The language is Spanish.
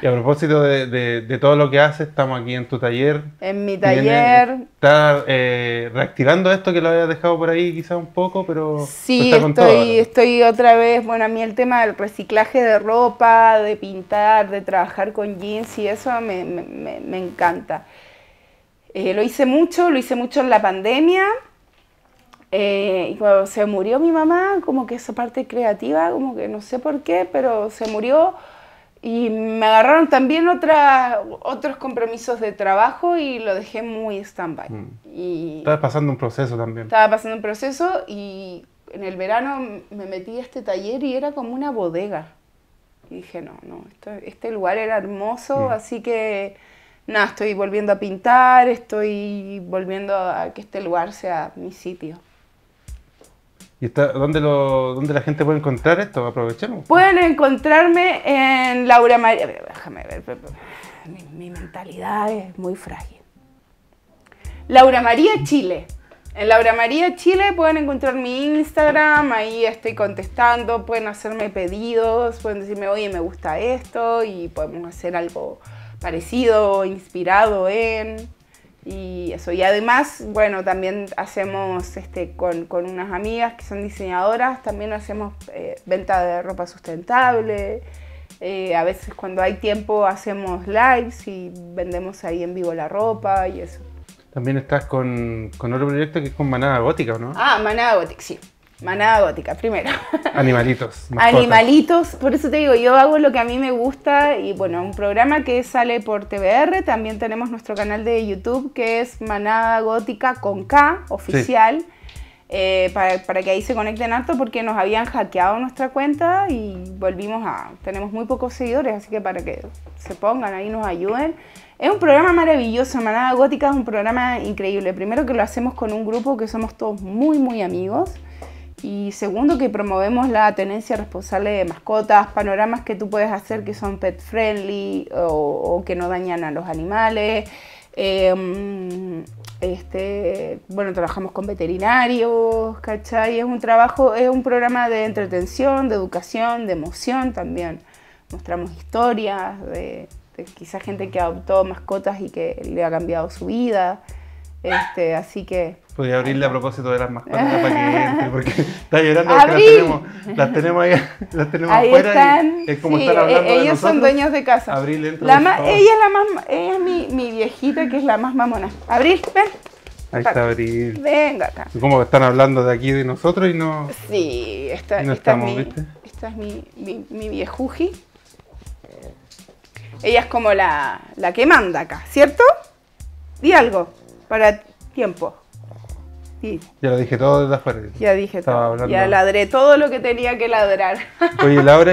Y a propósito de, todo lo que haces, estamos aquí en tu taller. En mi taller. Estás eh, reactivando esto que lo habías dejado por ahí quizás un poco, pero... Sí, está estoy, otra vez, bueno, a mí el tema del reciclaje de ropa, de pintar, de trabajar con jeans y eso me, encanta. Eh, lo hice mucho, lo hice mucho en la pandemia. Eh, y cuando se murió mi mamá, como que esa parte creativa, como que no sé por qué, pero se murió y me agarraron también otros compromisos de trabajo y lo dejé muy stand-by. Mm. Estaba pasando un proceso también. Estaba pasando un proceso y en el verano me metí a este taller y era como una bodega. Y dije, no, no, este lugar era hermoso, mm. así que nada, estoy volviendo a pintar, estoy volviendo a que este lugar sea mi sitio. ¿Y dónde, dónde la gente puede encontrar esto? Aprovechemos. Pueden encontrarme en Laura María. Déjame ver, mi, mi mentalidad es muy frágil. Laura María Chile. En Laura María Chile pueden encontrar mi Instagram, ahí estoy contestando, pueden hacerme pedidos, pueden decirme, oye, me gusta esto y podemos hacer algo parecido, inspirado en... Y eso, y además, bueno, también hacemos este, con, unas amigas que son diseñadoras, también hacemos eh, venta de ropa sustentable. Eh, a veces cuando hay tiempo hacemos lives y vendemos ahí en vivo la ropa y eso. También estás con, con otro proyecto que es con Manada Gótica, ¿no? Ah, Manada Gótica, sí. Manada gótica, primero. Animalitos. Animalitos, por eso te digo, yo hago lo que a mí me gusta y bueno, un programa que sale por TBR, también tenemos nuestro canal de YouTube que es Manada Gótica con K, oficial, eh, para, que ahí se conecten harto porque nos habían hackeado nuestra cuenta y volvimos a, tenemos muy pocos seguidores, así que para que se pongan ahí nos ayuden. Es un programa maravilloso, Manada Gótica es un programa increíble, primero que lo hacemos con un grupo que somos todos muy, muy amigos. Y segundo, que promovemos la tenencia responsable de mascotas, panoramas que tú puedes hacer que son pet friendly o, que no dañan a los animales. Em, este, bueno, trabajamos con veterinarios, ¿cachai? Es un trabajo, es un programa de entretención, de educación, de emoción también. Mostramos historias de, de gente que adoptó mascotas y que le ha cambiado su vida. Este, así que. Podría abrirle a propósito de las mascotas para que porque está llorando porque las tenemos, las tenemos ahí, las tenemos ahí afuera Están, e- ellos son dueños de casa. Abril, entra, ella es la más, es mi, mi, viejita que es la más mamona. Abril, ven. Ahí está Abril. Venga acá. Como están hablando de aquí de nosotros y no. Sí, está no estamos, mi, esta es mi, mi, mi viejuji. Ella es como la, la que manda acá, ¿cierto? Di algo para tiempo. Sí. Ya lo dije todo desde afuera. Ya dije todo. Ya ladré todo lo que tenía que ladrar. Oye, Laura,